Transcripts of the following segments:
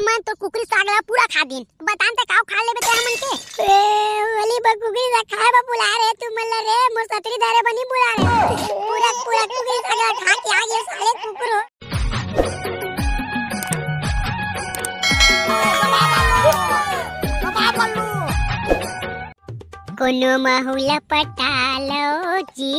हमन तो कुकरी साग ला पूरा खा दिन बतान ते तो काव खा लेबे ते हमन के ए वाली बा कुकरी साग खाए बा बुला रे तू मन रे मोर सतरी धरे बनी बुला रे पूरा पूरा कुकरी साग ला खा के आ गए सारे कुकरो बाबा बल्लू कोनो महुला पटालो जी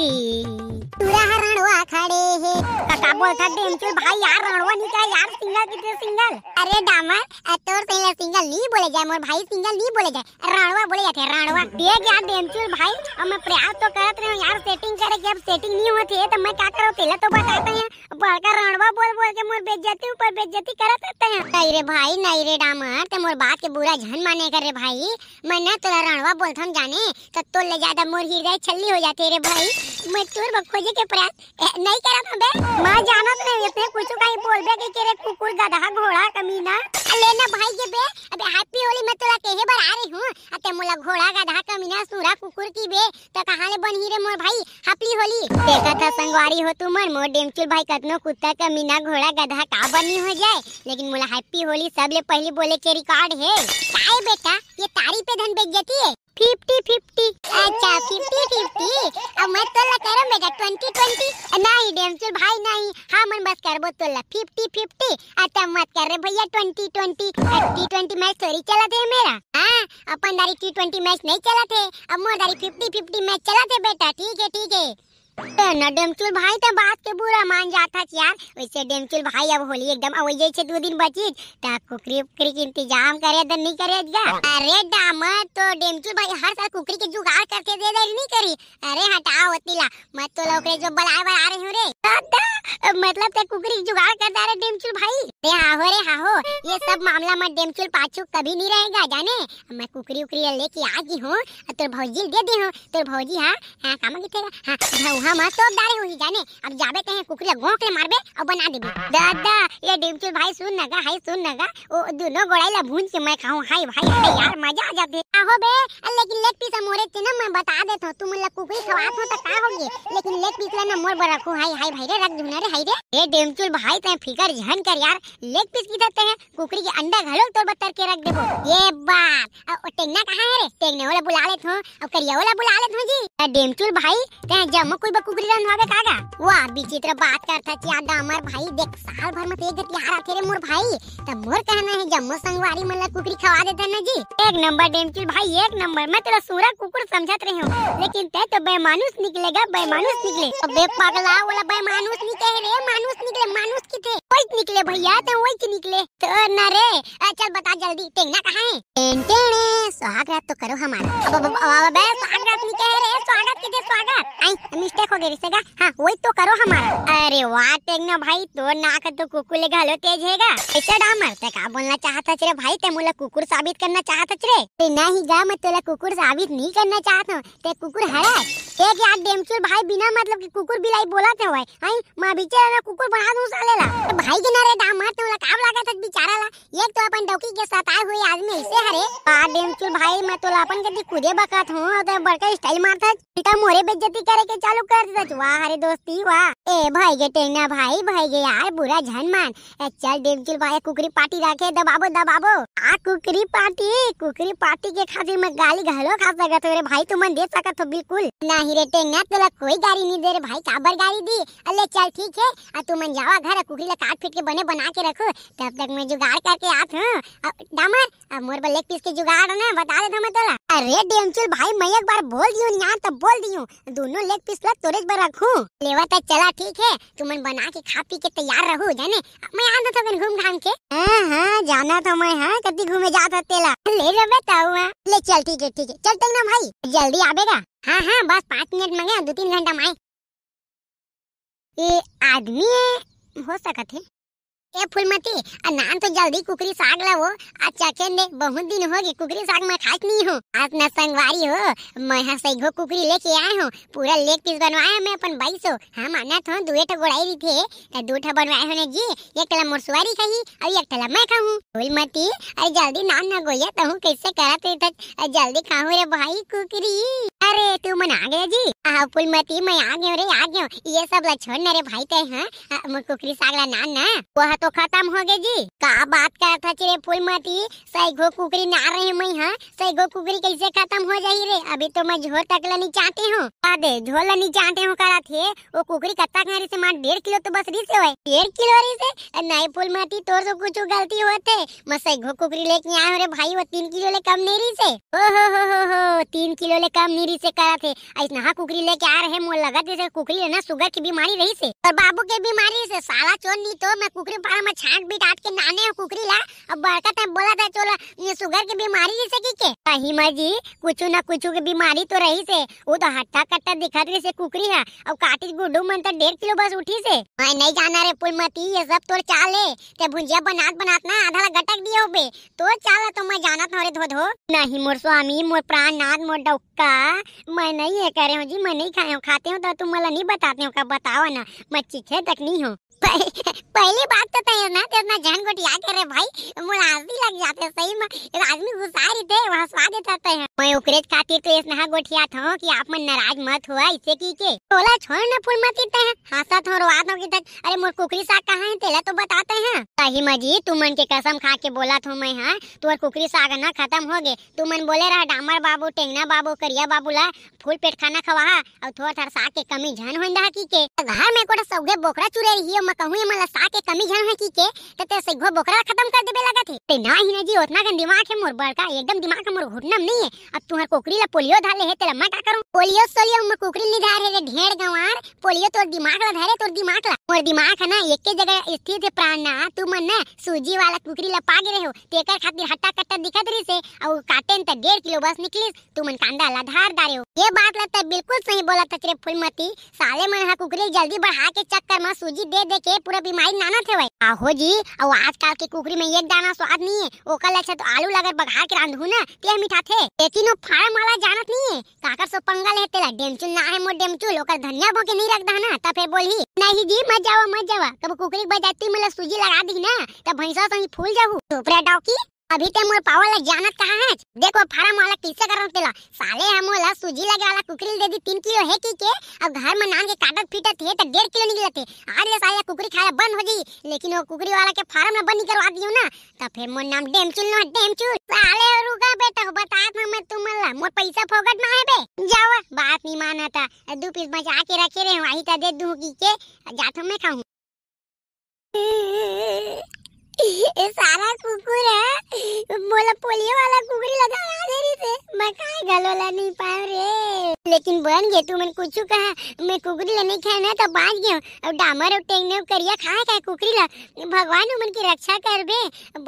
तुरा हर रणवा खड़े है कका बोलता देम के भाई यार रणवा नहीं का यार सिंगल की कितने सिंगल अरे डामर तोर से सिंगल नहीं बोले जाए मोर भाई सिंगल नहीं बोले जाए रणवा बोले जाते रणवा दे गया देम के भाई और मैं प्रयास तो करत रहे यार सेटिंग करे के अब सेटिंग नहीं होती है तो मैं क्या करूं तेला तो बताते हैं बड़का रणवा बोल बोल के मोर बेइज्जती ऊपर बेइज्जती करत रहते हैं नहीं रे भाई नहीं रे डामर ते तो मोर बात के बुरा झन माने कर रे भाई मैं ना तोरा रणवा बोलथम जाने तो तो ले ज्यादा मोर हृदय छल्ली हो जाते रे भाई मैं तोर खोजे के प्रयास नहीं करत बे मां जानत तो नहीं अपने कुछ का ही बोल बे के तेरे कुकुर गधा घोड़ा कमीना लेना भाई के बे अबे हैप्पी होली मैं तोला कहे बार आ रही हूं अते मोला घोड़ा गधा कमीना सूरा कुकुर की बे त तो कहां ले बनही रे मोर भाई हैप्पी होली देखा था संगवारी हो तू मन मोर डेमचुल भाई कतनो कुत्ता कमीना घोड़ा गधा का बनी हो जाए लेकिन मोला हैप्पी होली सबले पहले बोले के रिकॉर्ड है काय बेटा ये तारी पे धन बेच जाती है फिफ्टी फिफ्टी अच्छा फिफ्टी फिफ्टी अब मैं तो तोला करो मेगा ट्वेंटी ट्वेंटी नहीं डेमचल भाई नहीं हाँ मन बस कर बोल तो तोला फिफ्टी फिफ्टी अच्छा मत कर रहे भैया twenty twenty T twenty match थोड़ी चला थे मेरा हाँ अपन दारी टी ट्वेंटी मैच नहीं चला थे अब मोर दारी फिफ्टी फिफ्टी मैच चला थे बेटा ठीक है ठीक है ना भाई त बात के बुरा मान जाता यार वैसे डेमचुल भाई अब होली एकदम अवै जाई दो दिन बची त कुकरी कुकरी के इंतजाम करे तो नहीं करे अरे डाम तो डेमचुल भाई हर साल कुकरी के जुगाड़ करके दे दे नहीं करी अरे हटाओ ओतीला मत तो लोग जो बलाए बला रही हूँ रे मतलब ते कुकरी जुगाड़ करता रे डेमचुल भाई हाहो रे हाहो ये सब मामला मत डेमचुल पाछू कभी नहीं रहेगा जाने मैं कुकरी उकरी लेके आ गई हूँ तोर भौजी दे दी हूँ तोर भौजी हाँ हाँ काम गिटेगा हाँ वहाँ मत तो डाले हुई जाने अब जाबे ते हैं कुकरी गोंक ले मारबे और बना दे दादा ये डेमचुल भाई सुन नगा हाय सुन नगा वो दोनों गोड़ाई ला भून के मैं खाऊं हाय भाई यार मजा आ जाते आहो बे लेकिन लेग पीस मोरे ते ना मैं बता देता हूँ तुम लोग मतलब कुकरी खवात हो तो का होगी लेकिन लेग पीस ला ना मोर बर रखू हाय हाय भाई रे रख दू ना रे हाय रे ए डेमचुल भाई तै फिकर झन कर यार लेग पीस की देते हैं कुकरी के अंडा घलो तोर बतर के रख देबो ये बाप और टेंगना कहां है रे टेंगने वाला बुला लेत हूं अब करिया वाला बुला लेत हूं जी डेमचुल भाई ते जम्मो कोई बकुकरी रन होवे कागा वाह विचित्र बात करता चिया दामर भाई देख साल भर में एक गति हार आथे रे मोर भाई तब मोर कहना है जम्मो संगवारी मन ला कुकरी खवा देते ना जी एक नंबर डेमचुल भाई एक नंबर मैं तेरा सूरा कुकुर समझत रही हूं लेकिन ते तो बेमानुस निकलेगा बेमानुस निकले तो बे पगला वाला बेमानुस निकले रे मानुस निकले मानुस की थे कोई निकले भैया हैं वही के निकले तो नरे चल बता जल्दी टेंगना कहाँ है टेंटेने रात तो करो हमारा अब अब अब, अब, अब, अब, अब, अब, अब, अब, अब, अब, नहीं मिस्टेक हो गई रिश्ते हाँ वही तो करो हमारा अरे वाह तेगना भाई तो नाक तो कुकुर घालो तेज हैगा ऐसे डा मरते तो का बोलना चाहता रे भाई ते मुला कुकुर साबित करना चाहता रे नहीं गा मैं तोला कुकुर साबित नहीं करना चाहता हूँ ते कुकुर हरा एक यार डेमचूर भाई बिना मतलब के कुकुर बिलाई बोला बोलाते हुए हाय मां बेचारा ना कुकुर बना दूं साले ला तो भाई के ना रे दाम मारते वाला काब लागा तक बेचारा ला ये तो अपन डौकी के साथ आए हुए आदमी ऐसे हरे आ डेमचूर भाई मैं तो अपन के दी कूदे बकत हूं और तो बड़का स्टाइल मारता उल्टा मोरे बेइज्जती कर करे के चालू कर देता तो वाह अरे दोस्ती वाह ए भाई गे टेंगना भाई भाई गे यार बुरा झन मान ए चल देवचिल भाई कुकरी पार्टी रखे दबाबो दबाबो आ कुकरी पार्टी कुकरी पार्टी के खातिर मैं गाली घलो खा सकत रे भाई तुमन दे सकत हो बिल्कुल नहीं रे टेंगना तोला कोई गाड़ी नहीं दे रे भाई काबर गाड़ी दी अले चल ठीक है आ तुमन जावा घर कुकरी ला काट फिट के बने बना के रखो तब तक मैं जुगाड़ करके आत हूं डामर अब मोर बल लेग पीस के जुगाड़ ना बता दे मैं तोला अरे डेमचुल भाई मैं एक बार बोल दियो ना तो बोल दियो दोनों लेग पीस ला तोरेज बर रखू लेवा त चला ठीक है तुमन बना के खा पी के तैयार रहो जाने मैं आ आंदा था घूम घाम के हां हां जाना तो मैं हां कति घूमे जात हते ला ले रबे ताऊ तो हाँ। ले चल ठीक है ठीक है चल तक ना भाई जल्दी आवेगा हां हां बस 5 मिनट मंगे दो तीन घंटा में ये आदमी है हो सकत है ए फूलमती नान तो जल्दी कुकरी साग लाओ आज चखेन दे बहुत दिन हो गए कुकरी साग मैं खात नहीं हूँ आज ना संगवारी हो मैं हाँ सही कुकरी लेके आया हूँ पूरा लेग पीस बनवाया मैं अपन बाई सौ हम हाँ, आना था तो दुए ठो गोड़ाई रही थे तो दो ठो बनवाए होने जी एक मोर सुवारी खाई और एक टला मैं खाऊं फूलमती अरे जल्दी नान ना गोया तहु तो कैसे करा तक तो जल्दी खाऊं रे भाई कुकरी अरे तू मन आ गया जी हाँ फूलमती मैं आ गयो रे आ गयो ये सब लक्षण ना रे भाई ते हैं हाँ? कुकरी साग ला नान ना वो तो खत्म हो गए जी का बात कर था चिरे फूल माटी सही गो कुकरी ना रहे मई हां सही गो कुकरी कैसे खत्म हो जाई रे अभी तो मैं झोल तक लनी चाहते हूं दे झोल लनी चाहते हूं करा थे वो कुकरी कत्ता खारी से मार डेढ़ किलो तो बस री से होए डेढ़ किलो री से नहीं फूल माटी तोर तो कुछ गलती होते मैं सही गो कुकरी लेके आ रे भाई वो तीन किलो ले कम नहीं री से ओ हो हो हो हो तीन किलो ले कम नीरी से करा थे ऐसा कुकरी लेके आ रहे मोर लगा जैसे कुकरी है ना शुगर की बीमारी रही से और बाबू की बीमारी से साला चोर नहीं तो मैं कुकरी तुम्हारा मैं छाट भी डाट के नाने हो कुकरी ला अब बरकत है बोला था चलो ये शुगर की बीमारी जैसे की के कहीं माँ जी कुछ ना कुछ की बीमारी तो रही से वो तो हट्टा कट्टा दिखत से कुकरी है अब काटी गुड्डू मन तो डेढ़ किलो बस उठी से मैं नहीं जाना रे पुल मती ये सब तोर चाल है ते भुजिया बनात बनात ना आधा गटक दिए बे तो चाल तो मैं जाना था रे धो धो नहीं मोर स्वामी मोर प्राण प्राणनाथ मोर डौका मैं नहीं ये कह रहे हूँ जी मैं नहीं खाए हूँ खाते हूँ तो तुम मैं नहीं बताते हो का बताओ ना मैं चीखे तक नहीं हूँ पहली बात तो तय तो ना तो ना जान को गोटिया कर रहे भाई मोला हंसी लग जाते सही में एक आदमी गुस्सा रही थे वहाँ स्वाद देता ते तो मैं उकरेज खाती तो इस नहा गोठिया था कि आप मन नाराज मत हुआ इसे की के बोला छोड़ ना फूल मत इते हैं हंसत हाँ, हो रोवा हो कि अरे मोर कुकरी साग कहाँ है तेला तो बताते हैं सही मजी तू मन के कसम खा के बोला था मैं हां तोर कुकरी साग ना खत्म हो गए तू मन बोले रहा डामर बाबू टेंगना बाबू करिया बाबू ला फूल पेट खाना खवा और थोड़ा थोड़ा साग के कमी झन होंदा की के घर में कोटा सौगे बोकरा चुरे रही है मैं कहूं मला सा के कमी झन है की के त तो ते सईघो बोकरा खत्म कर देबे लागत है ते ना ही ना जी उतना गन दिमाग है मोर बड़का एकदम दिमाग मोर घुटनम नहीं है अब तुहर कोकरी ला पोलियो धाले है तेला मैं का करूं पोलियो सोलियो में कोकरी नहीं धारे रे ढेर गवार पोलियो तोर दिमाग ला धारे तोर दिमाग ला मोर दिमाग है ना एक जगह स्थित प्राण ना तू मन ना सूजी वाला कुकरी ला पागे रहो तेकर खातिर हट्टा कट्टा दिखत रही से और काटेन त तो डेढ़ किलो बस निकली तू मन कांदा ला धार दारे हो ये बात ला त बिल्कुल सही बोला था तचरे फूलमती साले मन हा कुकरी जल्दी बढ़ा के चक्कर में सूजी दे दे के पूरा बीमारी नाना थे भाई आहो जी और आजकल के कुकरी में एक दाना स्वाद नहीं है ओकर अच्छा तो आलू लगर बघार के रांधू ना ते मीठा थे लेकिन वो फार्म वाला जानत नहीं है काकर सो पंगा लेते ला डेमचुल ना है मोर डेमचुल ओकर धनिया भोके नहीं रख दाना तब फिर बोली नहीं जी मैं मत जावा मत जावा कब कुकरी बजाती में सूजी लगा दी ना तब भैंसा संग फूल जाऊ टोपरा डॉकी अभी ते मोर पावर लग जानत कहा है देखो फार्म वाला किससे कर रहा तेला साले हम वाला सूजी लगे वाला कुकरी दे दी तीन किलो है की के अब घर में नान के काटत फीटत है तो डेढ़ किलो निकलते आज ये साले कुकरी खाया बंद हो जी लेकिन वो कुकरी वाला के फार्म ना बंद करवा दियो ना तब फिर मोर नाम डेमचुल ना डेमचुल साले रुका बेटा बतात ना मैं तुमला मोर पैसा फोगट ना है बे बात नहीं माना था दो पीस बचा के रखे रहे वहीं तो दे की के जाता तो मैं खाऊं ये सारा कुकुर है बोला पोलियो वाला कुकुर लगा रहा से मैं काय गलोला नहीं पाऊं रे लेकिन बन गए तू मैंने कुछ कहा मैं कुकरी ला नहीं ना तो बांध गयो और डामर और टेंगने और करिया खाए का कुकरी ला भगवान उमन की रक्षा कर बे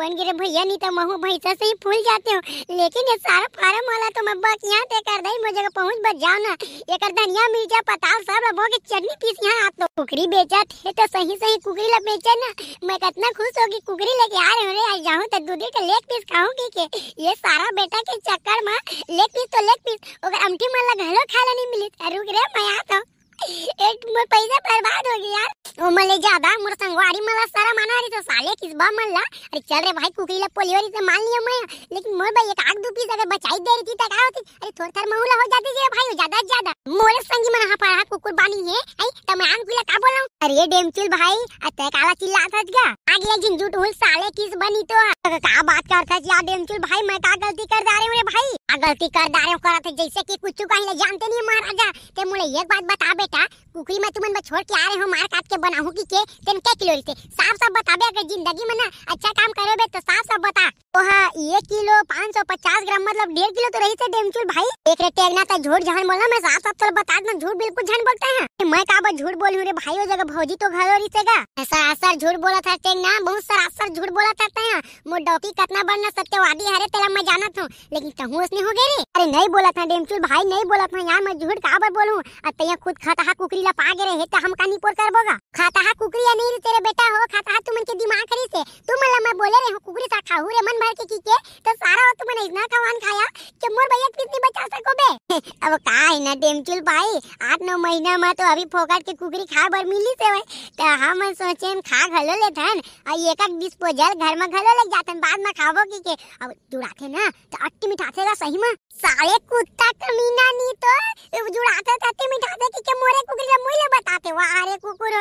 बन गिरे भैया नहीं तो महू भैसा से ही फूल जाते हो लेकिन ये सारा फार्म वाला तो मैं बस यहाँ पे कर दई मुझे पहुँच बच जाओ ना एक धनिया मिर्चा पताल सब अब होगी चटनी पीस यहाँ आप तो कुकरी बेचा थे तो सही सही कुकरी ला बेचा ना मैं कितना खुश होगी कुकरी नौकरी लेके आ रहे हो रे आज जाऊं तो दूधी के लेग पीस खाऊं खाऊंगी के ये सारा बेटा के चक्कर में लेग पीस तो लेग पीस अगर अमठी मन ला घलो खाए नहीं मिली रुक रे मैं आता हूं एक मोर पैसा बर्बाद हो गया ओ मले ज्यादा मोर संगवारी मला सारा माना रे तो साले किस बा मल्ला अरे चल रे भाई कुकीला पोलियोरी से मान लिया मैं लेकिन मोर भाई एक आग दुपीस अगर बचाई दे रही थी तो का होती अरे थोड़ थर महुला हो जाती जे भाई ज्यादा ज्यादा मोर संगी मना हा पड़ा कुकुर बानी है आई तो मैं आंग पीला का बोलूं अरे डेमचिल भाई अते काला चिल्लात हट क्या आगे एक झुंझुट हुल साले किस बनी तो क्या बात करता जी आप एमचुल भाई मैं का गलती कर जा रहे हूं रे भाई आ गलती कर जा रहे हूं करत जैसे कि कुछ तो कहीं जानते नहीं महाराजा ते तो मुझे एक बात बता बेटा कुकरी में तुमन छोड़ के आ रहे हो मार काट के बनाहू की के तेन के किलो लेते साफ साफ बताबे अगर जिंदगी में ना अच्छा काम करोगे तो साफ साफ बता ओहा ये किलो 550 ग्राम मतलब डेढ़ किलो तो रही थे डेमचूल भाई एक रे टैगना का झूठ जहन बोला मैं साफ साफ तो बता दूं झूठ बिल्कुल जहन बोलते हैं मैं का झूठ बोल रे भाई हो जगह भौजी तो घर रही थेगा असर झूठ बोला था टैगना बहुत असर झूठ बोला था तया मोर डॉकी कतना बनना सत्यवादी हरे तेरा मैं जाना था लेकिन तहु उसने हो गए रे अरे नहीं बोला था डेमचूल भाई नहीं बोला था यार मैं झूठ काबर बोलूं अब तैया खुद खतहा कुकरी पागल है त तो हम का कानी पोर करबोगा खाता हा या नहीं तेरे बेटा हो खाता हा तुमन के दिमाग करी से तुम मला मैं बोले रे हो कुकरी सा खाऊ रे मन भर के की के तो सारा हो तुमन इतना खावान खाया कि मोर भैया कितनी बचा सको बे अब का है ना डेमचुल भाई आठ नौ महीना में तो अभी फोकट के कुकरी खा भर मिली से भाई तो हम सोचे हम खा घलो ले लेथन और एक एक डिस्पोजल घर में घलो लग जाथन बाद में खाबो की के अब जुड़ाथे ना तो अट्टी मिठाथे का सही में साले कुत्ता कमीना नी तो जुड़ाते तत्ती मिठाथे की के मोरे कुकरी मुईला बताते वा अरे कुकुर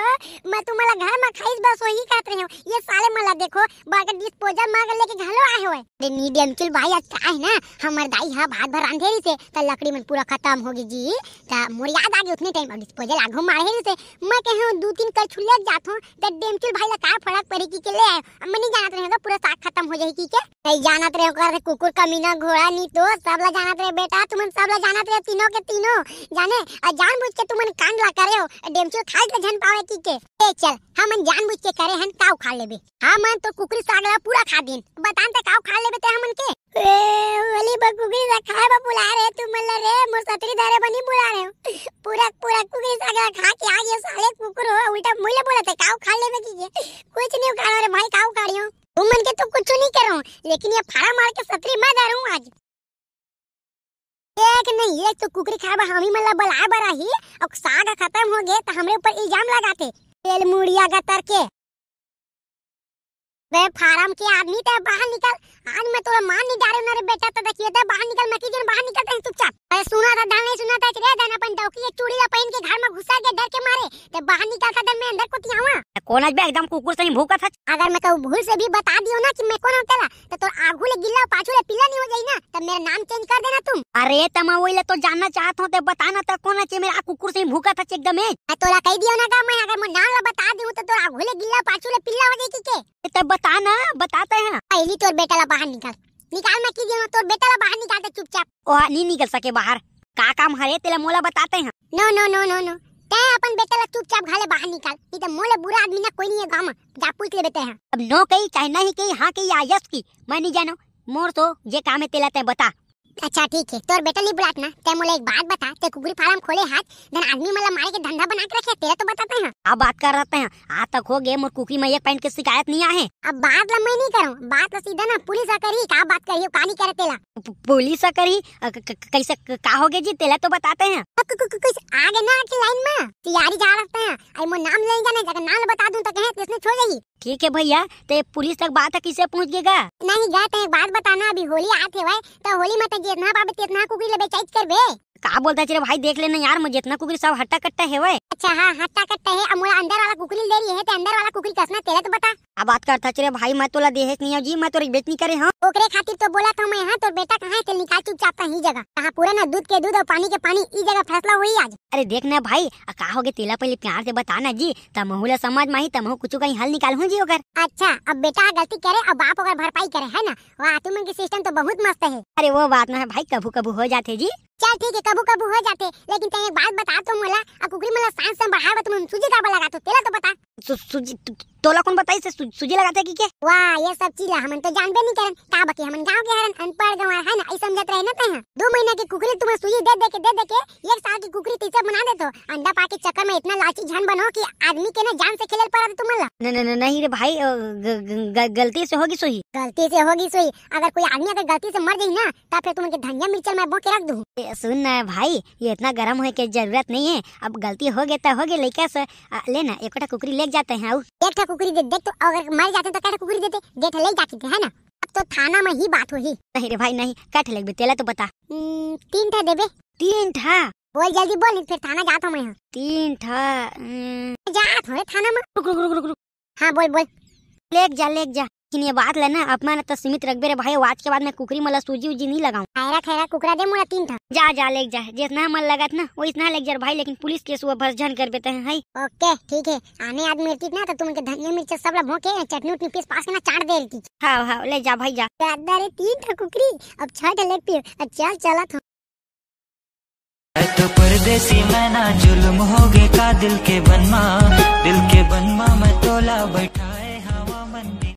मैं तुम्हाला घर में खाइस बस वही कहत रहे हो ये साले मला देखो बगर डिस्पोजल मांग लेके घलो आए होए अरे मीडियम अंकिल भाई अच्छा है ना हमर दाई हां भात भर अंधेरी से त तो लकड़ी मन पूरा खत्म हो गई जी त तो मोर याद आ गई उतने टाइम डिस्पोजल आगो मारे से मैं कहूं दो तीन कल छुले जात हूं त तो डेम डेमकिल भाई ला का फड़क पड़े की के ले आए हम नहीं जानत रहे पूरा साग खत्म हो जाए की के नहीं जानत रहे कर कुकुर का मीना घोड़ा नी तो सब ला जानत रहे बेटा तुमन सब ला जानत रहे तीनों के तीनों जाने जान बुझ के तुमन कांड ला करे खड़े हो डेमचो खाल त झन पावे की के ए चल हमन बुझ के करे हन काव खा लेबे हमन तो कुकरी साग ला पूरा खा दिन बतान त काव खा लेबे ते हमन के ए वाली ब कुकरी साग खाए ब बुला रहे तू मल्ला रे मोर सतरी धारे बनी बुला रहे हो पूरा पूरा कुकरी साग ला खा के आ गयो साले कुकुर हो उल्टा मुले बोला ते काव खा लेबे की के कुछ नहीं खा रे भाई काव काड़ियो तुम मन के तो कुछ नहीं करो लेकिन ये फाड़ा ये तो कुकरी खराब बर हम मतलब ही मन ला बर आही और साग खत्म हो गए तो हमरे ऊपर इल्जाम लगाते तेल मुड़िया गतर के वे फार्म के आदमी ते बाहर निकल आज मैं तोरा मान नहीं जा रहे ना रे बेटा तो देखिए ते बाहर निकल मैं की बाहर निकल तू चुपचाप अरे सुना था धन नहीं सुना था कि रे धन अपन डौकी एक चूड़ी ला पहन के घर में घुसा के डर के मारे ते बाहर निकल था धन तो मैं अंदर को तियावा ओनज बे एकदम कुकुर से भूखा था अगर मैं कहूं भूल से भी बता दियो ना कि मैं कौन होतेला तो तो आगू ले गिल्ला पाछू ले पीला नहीं हो जाई ना तब तो मेरा नाम चेंज कर देना तुम अरे त मैं वही तो जानना चाहत हूं ते बताना तो कौन है मेरा कुकुर से भूखा था एकदम है मैं तोला कह दियो ना का मैं अगर मैं नाम ला बता दियो तो तो आगू ले गिल्ला पाछू ले पीला हो जाई के तो बता ना बताते हैं पहली तोर बेटा ला बाहर निकाल निकाल मैं की दियो तोर बेटा ला बाहर निकाल के चुपचाप ओ नहीं निकल सके बाहर का काम हरे तेला मोला बताते हैं no no no no no तै अपन बेटा ला चुपचाप घाले बाहर निकाल नहीं तो मोले बुरा आदमी ना कोई नहीं है गांव में जा पूछ ले बेटे हैं अब नो कही चाहे नहीं कही हां कही या यस की मैं नहीं जानो मोर तो ये काम है तेला ते बता अच्छा ठीक है तोर बेटा नहीं बुलातना ते मोला एक बात बता ते कुकरी फार्म खोले हाथ धन आदमी मला मारे के धंधा बना के रखे तेरा तो बताते हैं अब बात कर रहे हैं आज तक हो गए मोर कुकी मैया एक के शिकायत नहीं आए अब बात लंबाई नहीं करो बात तो सीधा ना पुलिस आ करी का बात करियो का नहीं करे तेला पुलिस आ करी कैसे का हो गए जी तेला तो बताते हैं कुछ आगे ना लाइन में तैयारी जा रखते हैं आई मोर नाम लेंगे ना जगह नाम बता दूं तो कहे किसने तो छोड़ ठीक है भैया तो पुलिस तक बात है किसे गएगा नहीं गए तो एक बात बताना अभी होली आते हुए तो होली में तो जितना बाबा तितना कुकरी ले कर बे का बोलता चले भाई देख लेना यार मुझे इतना कुकरी सब हट्टा कट्टा है वै अच्छा हाँ हट्टा कट्टा है अमोला अंदर वाला कुकरी ले रही है तो अंदर वाला कुकरी कसना तेरे तो बता अब बात करता चले भाई मैं तोला देहेस नहीं जी मैं तोरी बेचनी करे हां ओकरे खातिर तो बोला था मैं हां तो बेटा कहां है चल निकाल चुपचाप कहीं जगह कहां पूरा ना दूध के दूध और पानी के पानी ई जगह फैसला हुई आज अरे देख ना भाई का हो तेला पहले प्यार से बताना जी तमहू ला समझ माही तमहू कुछ कहीं हल निकाल हूं जी ओकर अच्छा अब बेटा गलती करे अब बाप अगर भरपाई करे है ना वाह तुम के सिस्टम तो बहुत मस्त है अरे वो बात ना है भाई कभू कभू हो जाते जी चल ठीक है कबू कबू हो जाते लेकिन तेरे एक बात बता तो मोला अब कुकरी मोला सांस से बढ़ावत तो मन सुजी काबा लगा तो तेला तो बता सूजी तोला कौन बताई से सूजी लगाते है कि के वाह ये सब चीज हम तो जानबे नहीं करन का बाकी हम गांव के हरन अनपढ़ गंवा है ना ई समझत रहे ना तह दो महीना की कुकरी तुम्हें सूजी दे दे के दे दे के एक साल की कुकरी तीसे बना दे तो अंडा पा के चक्कर में इतना लाची झन बनो कि आदमी के ना जान से खेलल पड़त तुमला न न नहीं रे भाई गलती से होगी सूजी गलती से होगी सूजी अगर कोई आदमी अगर गलती से मर जाई ना तो फिर तुम के धनिया मिर्च में बो के रख दूं सुन ना भाई ये इतना गरम होए के जरूरत नहीं है अब गलती हो गई तो हो गई लेके लेना एकटा कुकरी ले जाते हैं एक था कुकरी दे देख तो अगर मर जाते तो कैठा कुकरी देते डेठ ले जाते थे है ना अब तो थाना में ही बात हुई नहीं रे भाई नहीं कैठा लेबे तेला तो बता हम्म, तीन था देबे तीन था बोल जल्दी बोल फिर थाना जाता हूँ मैं तीन था हम्म। जात हो थाना में रुक रुक रुक रुक हाँ बोल बोल लेक जा लेक जा लेकिन ये बात लेना अपमान तो सीमित रख रे भाई आज के बाद मैं कुकरी मतलब सूजी उजी नहीं लगाऊ खैरा खैरा कुकरा दे मुला तीन था जा जा ले जा जितना मन लगत ना वो इतना ले जा भाई लेकिन पुलिस केस वो झन कर देते हैं हाई ओके ठीक है आने आदमी मिर्ची ना तो तुमके धनिया मिर्च सब ला भोके चटनी उटनी पीस पास के ना चाट दे रही हां हां ले जा भाई जा दादा रे तीन था कुकरी अब छह छठ लेग पीस चल चलत तो।, तो परदेसी मैं ना जुल्म होगे का दिल के बनमा दिल के बनमा मैं तोला बैठा